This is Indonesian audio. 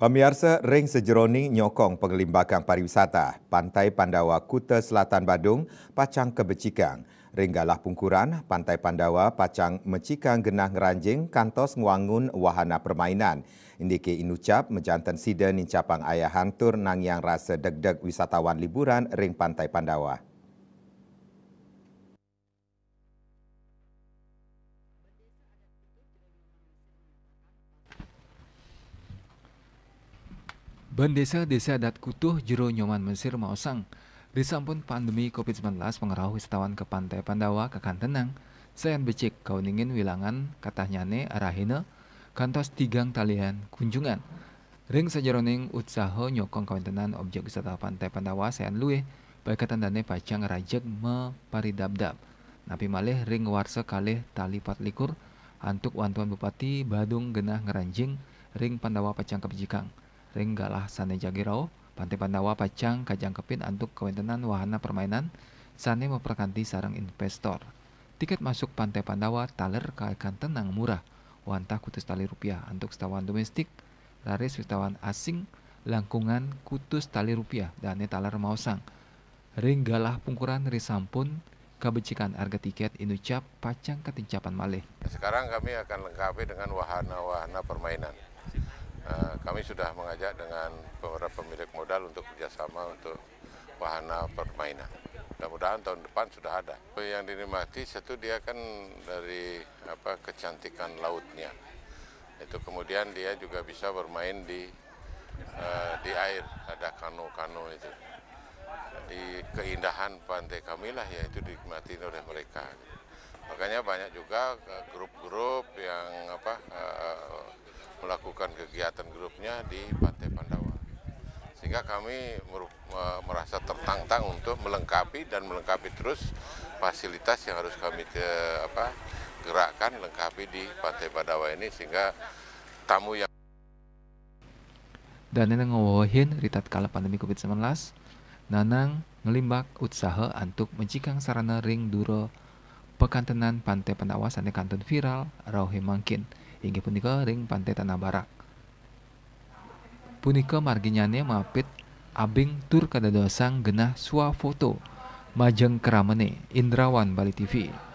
Pemirsa Ring Sejeroni nyokong pengelimbakan pariwisata Pantai Pandawa Kuta Selatan Badung Pacang Kebecikang. Ring Galah Pungkuran, Pantai Pandawa Pacang Mecikang Genah Ngeranjing Kantos Nguangun Wahana Permainan. Indike Inucap Mejantan Sida Nincapang Ayah Hantur Nang Yang Rasa Deg-Deg Wisatawan Liburan Ring Pantai Pandawa. Ban desa-desa adat kutuh juru nyoman Mesir maosang. Disampun pandemi COVID-19 mengerau wisatawan ke pantai Pandawa ke tenang. Sayan becik ningin wilangan katanya ne arahine kantos tigang talian kunjungan. Ring sajeroning utsaho nyokong tenan objek wisata pantai Pandawa sayan luwe baik tandane pacang rajek meparidabdab. Napi malih ring warsa kalih talipat likur antuk wantuan bupati Badung genah ngeranjing ring Pandawa pacang kebejikang renggalah sane Jagirau, Pantai pandawa pacang kajang kepin antuk kewentenan wahana permainan, sane memperkanti sarang investor. Tiket masuk pantai pandawa taler kalkan tenang murah, wantah kutus tali rupiah antuk setawan domestik, laris wisatawan asing, langkungan kutus tali rupiah dan taler mausang. Renggalah pungkuran risampun kebencikan harga tiket Inucap pacang ketincapan malih. Sekarang kami akan lengkapi dengan wahana-wahana permainan kami sudah mengajak dengan beberapa pemilik modal untuk kerjasama untuk wahana permainan. Mudah-mudahan tahun depan sudah ada. Yang dinikmati satu dia kan dari apa kecantikan lautnya. Itu kemudian dia juga bisa bermain di uh, di air, ada kano-kano itu. di keindahan pantai kamilah ya itu dinikmati oleh mereka. Makanya banyak juga eh, grup-grup ya di Pantai Pandawa. Sehingga kami merasa tertantang untuk melengkapi dan melengkapi terus fasilitas yang harus kami ke, apa, gerakkan, lengkapi di Pantai Pandawa ini sehingga tamu yang dan ngawohin ritat kala pandemi COVID-19, Nanang ngelimbak usaha untuk mencikang sarana ring duro pekantenan pantai Pandawa santai kantun viral rauhi mangkin hingga pun ring pantai tanah barat punika marginyane mapit abing tur kadadosang genah swafoto majeng keramene Indrawan Bali TV